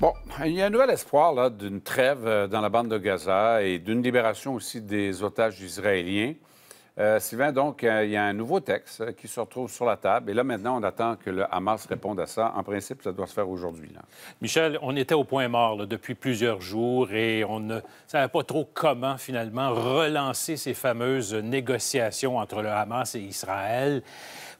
Bon, il y a un nouvel espoir là, d'une trêve euh, dans la bande de Gaza et d'une libération aussi des otages israéliens. Euh, Sylvain, donc, euh, il y a un nouveau texte euh, qui se retrouve sur la table. Et là, maintenant, on attend que le Hamas réponde à ça. En principe, ça doit se faire aujourd'hui. Michel, on était au point mort depuis plusieurs jours et on ne savait pas trop comment, finalement, relancer ces fameuses négociations entre le Hamas et Israël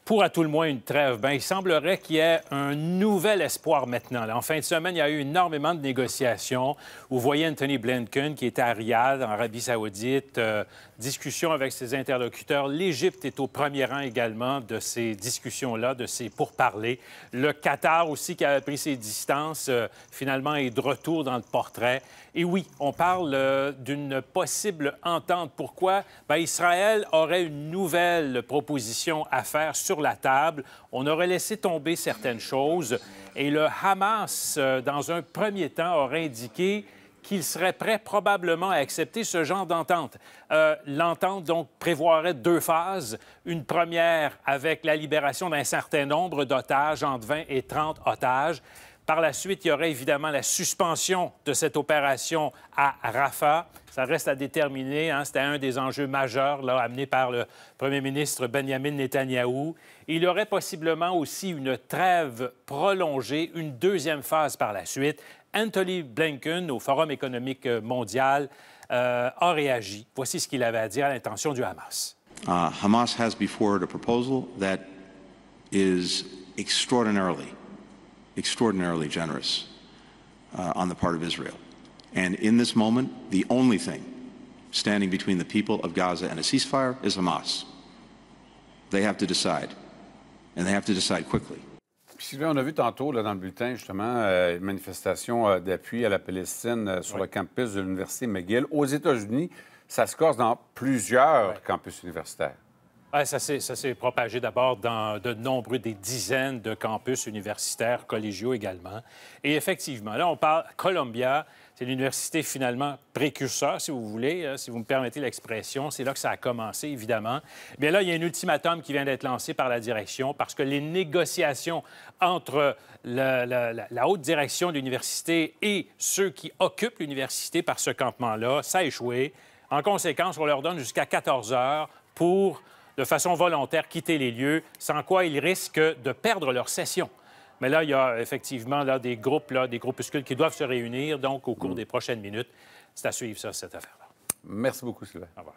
pour à tout le moins une trêve. Ben il semblerait qu'il y ait un nouvel espoir maintenant. en fin de semaine, il y a eu énormément de négociations. Vous voyez Anthony Blinken qui était à Riyad, en Arabie saoudite, discussion avec ses interlocuteurs L'Égypte est au premier rang également de ces discussions-là, de ces pourparlers. Le Qatar aussi qui avait pris ses distances, euh, finalement, est de retour dans le portrait. Et oui, on parle euh, d'une possible entente. Pourquoi? Bien, Israël aurait une nouvelle proposition à faire sur la table. On aurait laissé tomber certaines choses. Et le Hamas, euh, dans un premier temps, aurait indiqué qu'il serait prêt probablement à accepter ce genre d'entente. Euh, l'entente, donc, prévoirait deux phases. Une première avec la libération d'un certain nombre d'otages, entre 20 et 30 otages. Par la suite, il y aurait évidemment la suspension de cette opération à Rafah. Ça reste à déterminer. Hein? C'était un des enjeux majeurs là, amenés par le premier ministre Benjamin Netanyahou. il y aurait possiblement aussi une trêve prolongée, une deuxième phase par la suite. Anthony Blinken, au Forum économique mondial, euh, a réagi. Voici ce qu'il avait à dire à l'intention du Hamas. Ah, Hamas has before a proposal that is extraordinarily extraordinarily generous uh, on the part of Israel. And in this moment, the only thing standing between the people of Gaza and a ceasefire is Hamas. They have to decide, and they have to decide quickly. Sylvain, on a vu tantôt là, dans le bulletin, justement, euh, une manifestation euh, d'appui à la Palestine euh, sur oui. le campus de l'Université McGill. Aux États-Unis, ça se corse dans plusieurs oui. campus universitaires ça s'est propagé d'abord dans de nombreux, des dizaines de campus universitaires, collégiaux également. Et effectivement, là, on parle Columbia, c'est l'université finalement précurseur, si vous voulez, hein, si vous me permettez l'expression. C'est là que ça a commencé, évidemment. Mais là, il y a un ultimatum qui vient d'être lancé par la direction parce que les négociations entre la, la haute direction de l'université et ceux qui occupent l'université par ce campement-là, ça a échoué. En conséquence, on leur donne jusqu'à 14 heures pour de façon volontaire quitter les lieux, sans quoi ils risquent de perdre leur session. Mais là, il y a effectivement des groupes, des groupuscules qui doivent se réunir, donc au cours mm. des prochaines minutes. C'est à suivre, ça, cette affaire-là. Merci beaucoup, Sylvain. Au revoir.